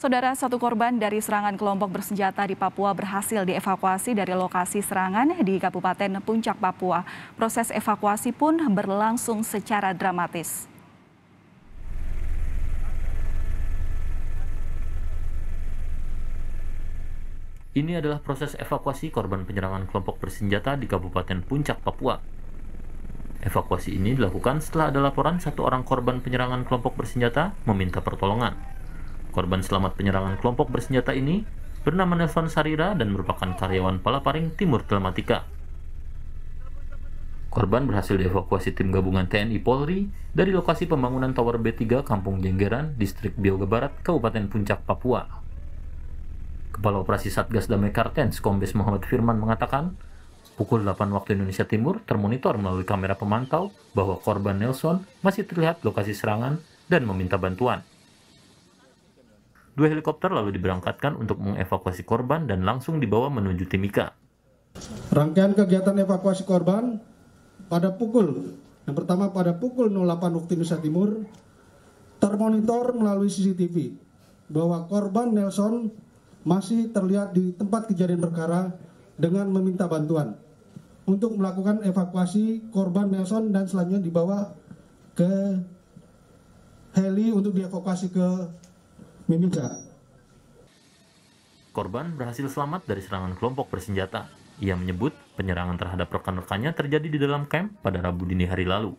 Saudara satu korban dari serangan kelompok bersenjata di Papua berhasil dievakuasi dari lokasi serangan di Kabupaten Puncak, Papua. Proses evakuasi pun berlangsung secara dramatis. Ini adalah proses evakuasi korban penyerangan kelompok bersenjata di Kabupaten Puncak, Papua. Evakuasi ini dilakukan setelah ada laporan satu orang korban penyerangan kelompok bersenjata meminta pertolongan. Korban selamat penyerangan kelompok bersenjata ini bernama Nelson Sarira dan merupakan karyawan Palaparing Timur Telematika. Korban berhasil dievakuasi tim gabungan TNI Polri dari lokasi pembangunan Tower B3 Kampung Jenggeran, Distrik Bioga Barat, Kabupaten Puncak, Papua. Kepala Operasi Satgas Damai Kartens, Kombes Muhammad Firman mengatakan, pukul 8 waktu Indonesia Timur termonitor melalui kamera pemantau bahwa korban Nelson masih terlihat lokasi serangan dan meminta bantuan. Dua helikopter lalu diberangkatkan untuk mengevakuasi korban dan langsung dibawa menuju Timika. Rangkaian kegiatan evakuasi korban pada pukul yang pertama pada pukul 08 waktu Indonesia Timur termonitor melalui CCTV bahwa korban Nelson masih terlihat di tempat kejadian perkara dengan meminta bantuan untuk melakukan evakuasi korban Nelson dan selanjutnya dibawa ke heli untuk dievakuasi ke Mimika. Korban berhasil selamat dari serangan kelompok bersenjata. Ia menyebut penyerangan terhadap rekan-rekannya terjadi di dalam camp pada Rabu dini hari lalu.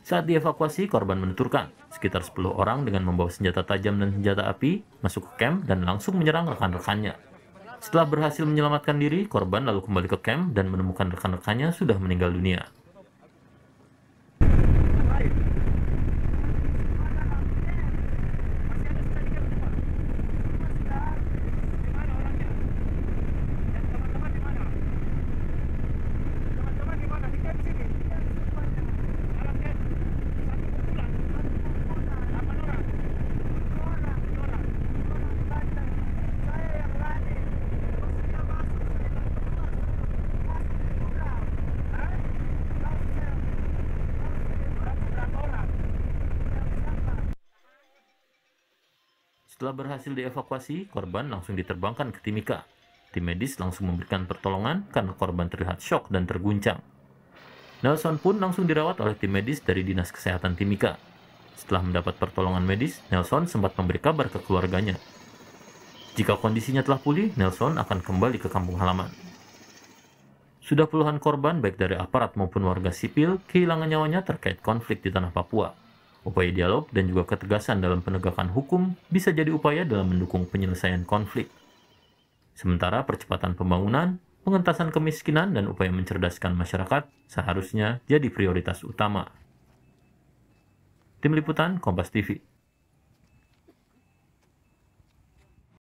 Saat dievakuasi, korban menuturkan sekitar 10 orang dengan membawa senjata tajam dan senjata api masuk ke camp dan langsung menyerang rekan-rekannya. Setelah berhasil menyelamatkan diri, korban lalu kembali ke camp dan menemukan rekan-rekannya sudah meninggal dunia. Setelah berhasil dievakuasi, korban langsung diterbangkan ke Timika. Tim medis langsung memberikan pertolongan karena korban terlihat shock dan terguncang. Nelson pun langsung dirawat oleh tim medis dari Dinas Kesehatan Timika. Setelah mendapat pertolongan medis, Nelson sempat memberi kabar ke keluarganya. Jika kondisinya telah pulih, Nelson akan kembali ke kampung halaman. Sudah puluhan korban baik dari aparat maupun warga sipil kehilangan nyawanya terkait konflik di tanah Papua. Upaya dialog dan juga ketegasan dalam penegakan hukum bisa jadi upaya dalam mendukung penyelesaian konflik. Sementara percepatan pembangunan, pengentasan kemiskinan, dan upaya mencerdaskan masyarakat seharusnya jadi prioritas utama. Tim Liputan Kompas TV